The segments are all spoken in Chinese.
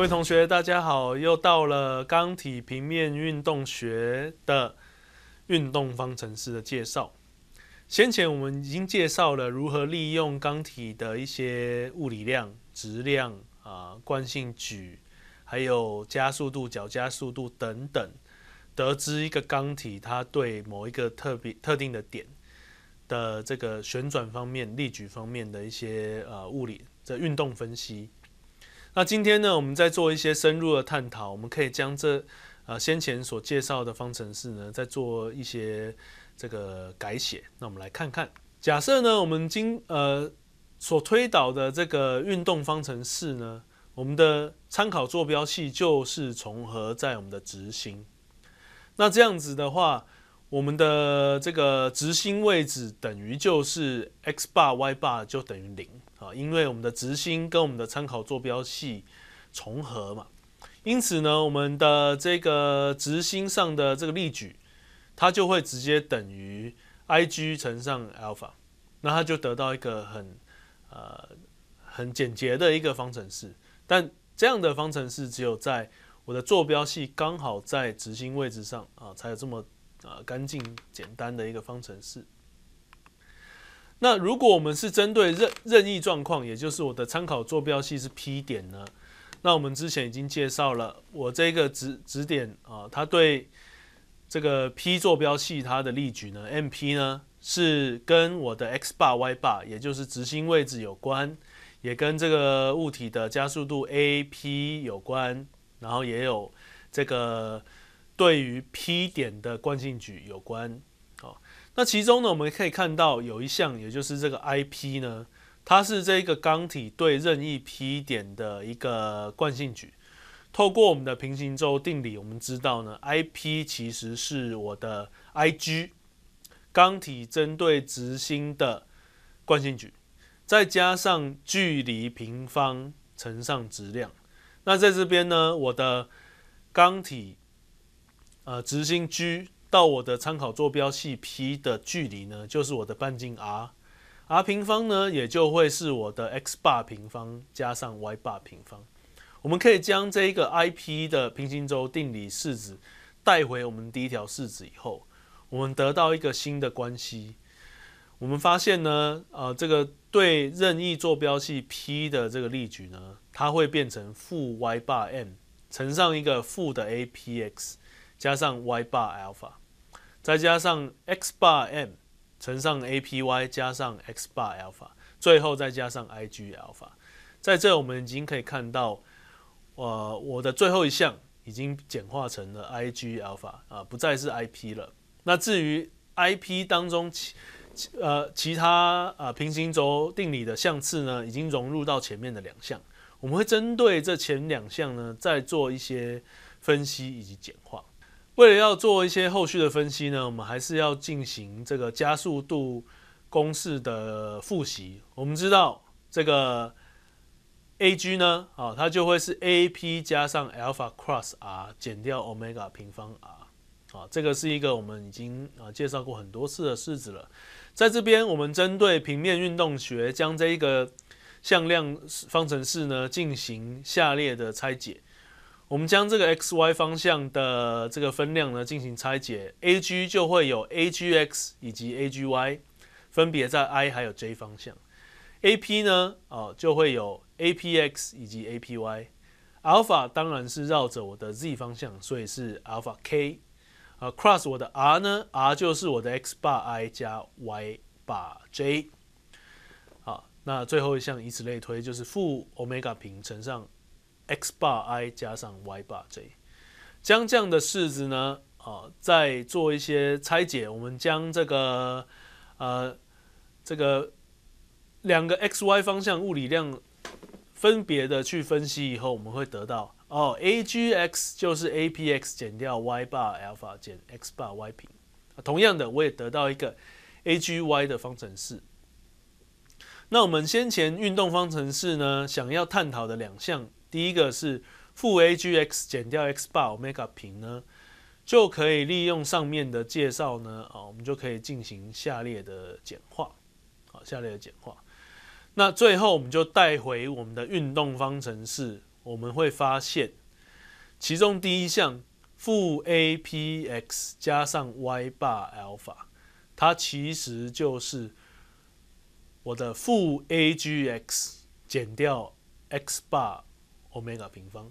各位同学，大家好！又到了钢体平面运动学的运动方程式的介绍。先前我们已经介绍了如何利用钢体的一些物理量，质量啊、惯性矩，还有加速度、角加速度等等，得知一个钢体它对某一个特别特定的点的这个旋转方面、力矩方面的一些呃物理的运动分析。那今天呢，我们再做一些深入的探讨。我们可以将这呃先前所介绍的方程式呢，再做一些这个改写。那我们来看看，假设呢，我们今呃所推导的这个运动方程式呢，我们的参考坐标系就是重合在我们的直行。那这样子的话。我们的这个直心位置等于就是 x bar y bar 就等于零啊，因为我们的直心跟我们的参考坐标系重合嘛，因此呢，我们的这个直心上的这个力矩，它就会直接等于 Ig 乘上 alpha，那它就得到一个很呃很简洁的一个方程式。但这样的方程式只有在我的坐标系刚好在直心位置上啊，才有这么。啊，干净简单的一个方程式。那如果我们是针对任任意状况，也就是我的参考坐标系是 P 点呢？那我们之前已经介绍了，我这个指指点啊，它对这个 P 坐标系它的力矩呢，MP 呢，是跟我的 x bar y bar，也就是直心位置有关，也跟这个物体的加速度 AP 有关，然后也有这个。对于 P 点的惯性矩有关，好，那其中呢，我们可以看到有一项，也就是这个 I_p 呢，它是这个钢体对任意 P 点的一个惯性矩。透过我们的平行轴定理，我们知道呢，I_p 其实是我的 I_g，钢体针对直心的惯性矩，再加上距离平方乘上质量。那在这边呢，我的钢体。呃，直行 G 到我的参考坐标系 P 的距离呢，就是我的半径 r，r 平方呢也就会是我的 x 拔平方加上 y 拔平方。我们可以将这一个 IP 的平行轴定理式子带回我们第一条式子以后，我们得到一个新的关系。我们发现呢，呃，这个对任意坐标系 P 的这个例举呢，它会变成负 y 拔 m 乘上一个负的 apx。加上 y b alpha，再加上 x bar m 乘上 a p y 加上 x b alpha，最后再加上 i g alpha。在这，我们已经可以看到，呃，我的最后一项已经简化成了 i g alpha，啊，不再是 i p 了。那至于 i p 当中其呃其他呃平行轴定理的项次呢，已经融入到前面的两项。我们会针对这前两项呢，再做一些分析以及简化。为了要做一些后续的分析呢，我们还是要进行这个加速度公式的复习。我们知道这个 a g 呢，啊，它就会是 a p 加上 alpha cross r 减掉 omega 平方 r，啊，这个是一个我们已经啊介绍过很多次的式子了。在这边，我们针对平面运动学，将这一个向量方程式呢进行下列的拆解。我们将这个 x y 方向的这个分量呢进行拆解，a g 就会有 a g x 以及 a g y，分别在 i 还有 j 方向。a p 呢，哦，就会有 a p x 以及 a p y。阿尔法当然是绕着我的 z 方向，所以是阿尔法 k。啊，cross 我的 r 呢，r 就是我的 x 八 i 加 y 八 j。好，那最后一项，以此类推，就是负 omega 平乘上。x bar i 加上 y bar j，将这样的式子呢，啊，再做一些拆解，我们将这个呃这个两个 x y 方向物理量分别的去分析以后，我们会得到哦，a g x 就是 a p x 减掉 y bar alpha 减 x bar y 平，同样的我也得到一个 a g y 的方程式。那我们先前运动方程式呢，想要探讨的两项。第一个是负 a g x 减掉 x bar omega 平呢，就可以利用上面的介绍呢，哦，我们就可以进行下列的简化，好，下列的简化。那最后我们就带回我们的运动方程式，我们会发现其中第一项负 a p x 加上 y bar alpha，它其实就是我的负 a g x 减掉 x bar。欧米伽平方，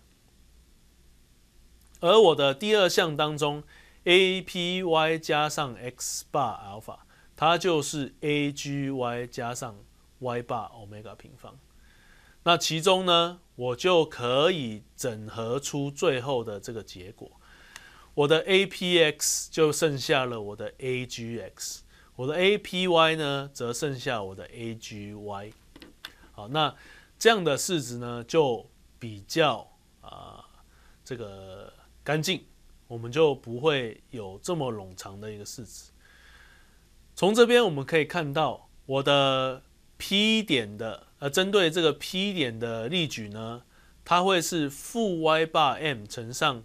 而我的第二项当中，APY 加上 X 八阿尔法，它就是 AGY 加上 Y 八欧米伽平方。那其中呢，我就可以整合出最后的这个结果。我的 APX 就剩下了我的 AGX，我的 APY 呢，则剩下我的 AGY。好，那这样的式子呢，就比较啊，这个干净，我们就不会有这么冗长的一个式子。从这边我们可以看到，我的 P 点的，呃，针对这个 P 点的例举呢，它会是负 Y 八 M 乘上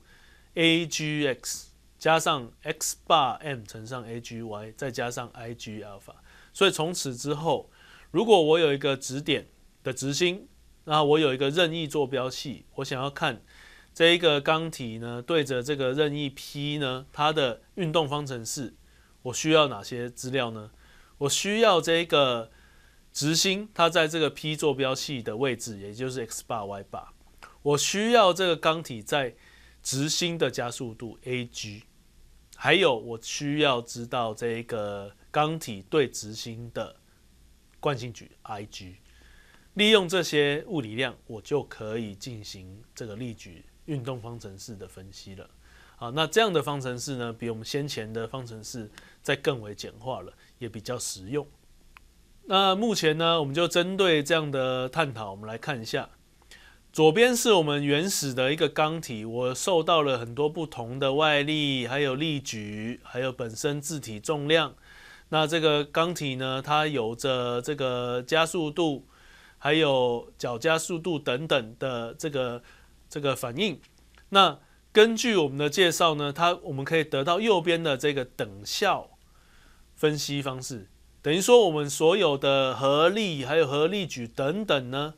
AGX 加上 X 八 M 乘上 AGY 再加上 IG p h 法。所以从此之后，如果我有一个指点的直心。那我有一个任意坐标系，我想要看这一个刚体呢对着这个任意 P 呢，它的运动方程式，我需要哪些资料呢？我需要这个直心它在这个 P 坐标系的位置，也就是 x 八 y 八。我需要这个刚体在直心的加速度 a g，还有我需要知道这个刚体对直心的惯性矩 i g。利用这些物理量，我就可以进行这个力矩运动方程式的分析了。啊，那这样的方程式呢，比我们先前的方程式再更为简化了，也比较实用。那目前呢，我们就针对这样的探讨，我们来看一下。左边是我们原始的一个钢体，我受到了很多不同的外力，还有力矩，还有本身自体重量。那这个钢体呢，它有着这个加速度。还有角加速度等等的这个这个反应，那根据我们的介绍呢，它我们可以得到右边的这个等效分析方式，等于说我们所有的合力还有合力矩等等呢，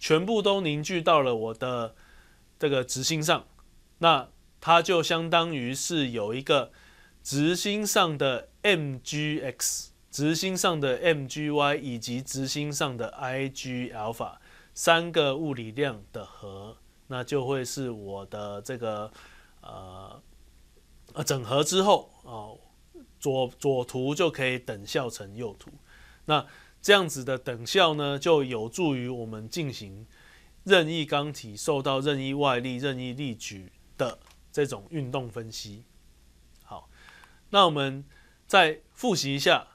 全部都凝聚到了我的这个直心上，那它就相当于是有一个直心上的 m g x。直心上的 M G Y 以及直心上的 I G alpha 三个物理量的和，那就会是我的这个呃呃整合之后啊，左左图就可以等效成右图。那这样子的等效呢，就有助于我们进行任意刚体受到任意外力、任意力矩的这种运动分析。好，那我们再复习一下。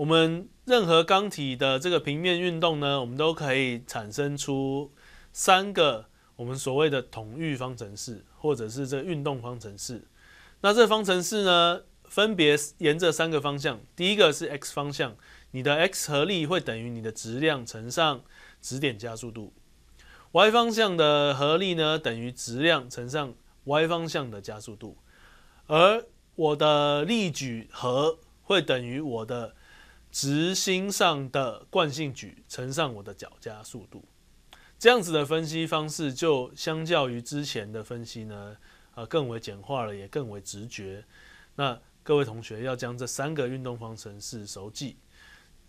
我们任何刚体的这个平面运动呢，我们都可以产生出三个我们所谓的统御方程式，或者是这运动方程式。那这方程式呢，分别沿着三个方向，第一个是 x 方向，你的 x 合力会等于你的质量乘上指点加速度；y 方向的合力呢，等于质量乘上 y 方向的加速度。而我的力矩和会等于我的。直心上的惯性矩乘上我的角加速度，这样子的分析方式就相较于之前的分析呢，呃，更为简化了，也更为直觉。那各位同学要将这三个运动方程式熟记。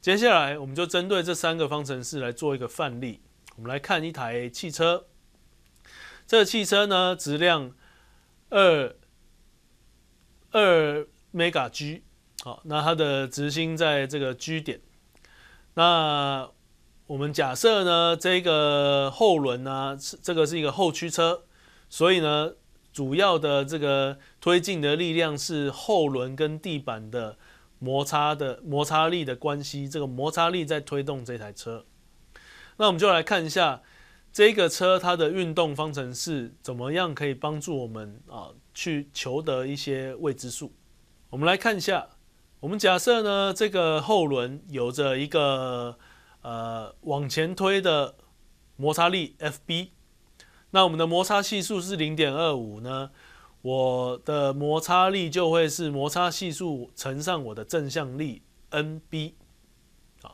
接下来我们就针对这三个方程式来做一个范例。我们来看一台汽车，这汽车呢质量二二 mega g。好，那它的直心在这个 G 点。那我们假设呢，这个后轮呢，这个是一个后驱车，所以呢，主要的这个推进的力量是后轮跟地板的摩擦的摩擦力的关系，这个摩擦力在推动这台车。那我们就来看一下这个车它的运动方程式怎么样可以帮助我们啊去求得一些未知数。我们来看一下。我们假设呢，这个后轮有着一个呃往前推的摩擦力 Fb，那我们的摩擦系数是零点二五呢，我的摩擦力就会是摩擦系数乘上我的正向力 Nb，啊，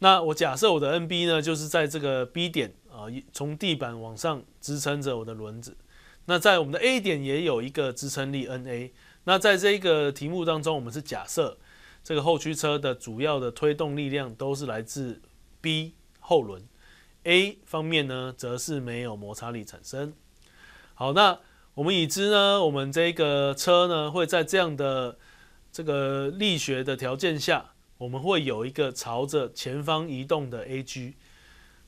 那我假设我的 Nb 呢，就是在这个 B 点啊，从地板往上支撑着我的轮子，那在我们的 A 点也有一个支撑力 NA。那在这个题目当中，我们是假设这个后驱车的主要的推动力量都是来自 B 后轮，A 方面呢，则是没有摩擦力产生。好，那我们已知呢，我们这个车呢会在这样的这个力学的条件下，我们会有一个朝着前方移动的 a g。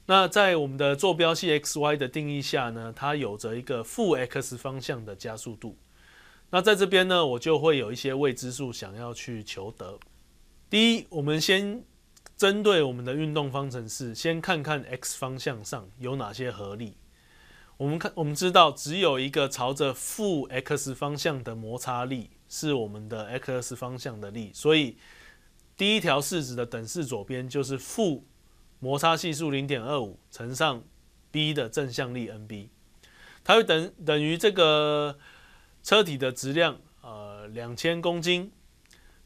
那在我们的坐标系 x y 的定义下呢，它有着一个负 x 方向的加速度。那在这边呢，我就会有一些未知数想要去求得。第一，我们先针对我们的运动方程式，先看看 x 方向上有哪些合力。我们看，我们知道只有一个朝着负 x 方向的摩擦力是我们的 x 方向的力，所以第一条式子的等式左边就是负摩擦系数零点二五乘上 b 的正向力 Nb，它会等等于这个。车体的质量，呃，两千公斤，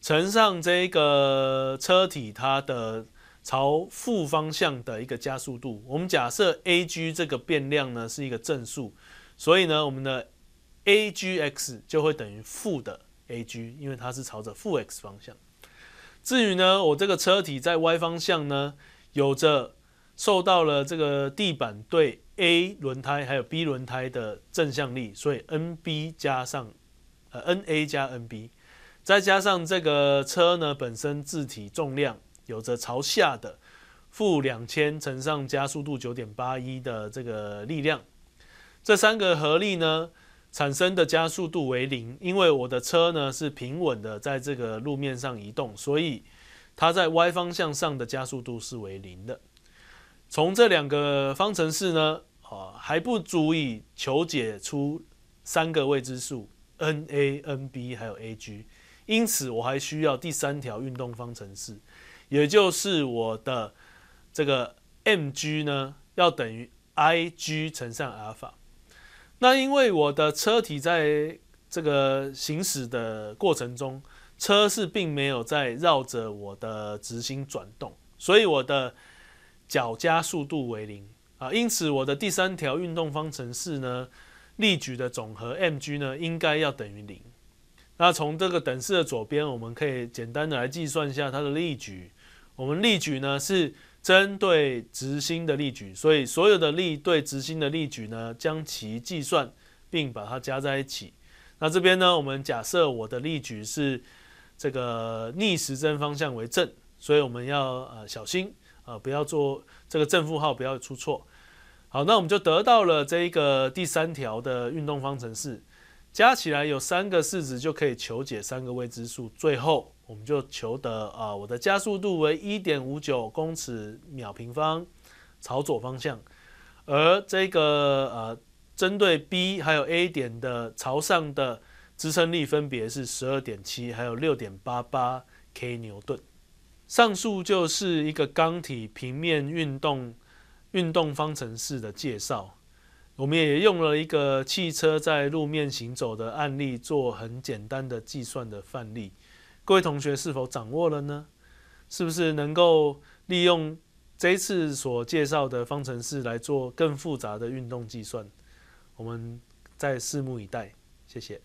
乘上这个车体它的朝负方向的一个加速度，我们假设 a g 这个变量呢是一个正数，所以呢，我们的 a g x 就会等于负的 a g，因为它是朝着负 x 方向。至于呢，我这个车体在 y 方向呢，有着。受到了这个地板对 A 轮胎还有 B 轮胎的正向力，所以 N B 加上呃 N A 加 N B，再加上这个车呢本身自体重量有着朝下的负两千乘上加速度九点八一的这个力量，这三个合力呢产生的加速度为零，因为我的车呢是平稳的在这个路面上移动，所以它在 Y 方向上的加速度是为零的。从这两个方程式呢，啊，还不足以求解出三个未知数 n a n b 还有 a g，因此我还需要第三条运动方程式，也就是我的这个 m g 呢要等于 i g 乘上阿尔法。那因为我的车体在这个行驶的过程中，车是并没有在绕着我的直心转动，所以我的。角加速度为零啊，因此我的第三条运动方程式呢，力矩的总和 m g 呢应该要等于零。那从这个等式的左边，我们可以简单的来计算一下它的力矩。我们力矩呢是针对直心的力矩，所以所有的力对直心的力矩呢，将其计算并把它加在一起。那这边呢，我们假设我的力矩是这个逆时针方向为正，所以我们要呃小心。啊，不要做这个正负号，不要出错。好，那我们就得到了这一个第三条的运动方程式，加起来有三个式子，就可以求解三个未知数。最后，我们就求得啊，我的加速度为一点五九公尺秒平方，朝左方向。而这个呃，针对 B 还有 A 点的朝上的支撑力分别是十二点七还有六点八八 k 牛顿。上述就是一个钢体平面运动运动方程式的介绍，我们也用了一个汽车在路面行走的案例做很简单的计算的范例。各位同学是否掌握了呢？是不是能够利用这次所介绍的方程式来做更复杂的运动计算？我们再拭目以待。谢谢。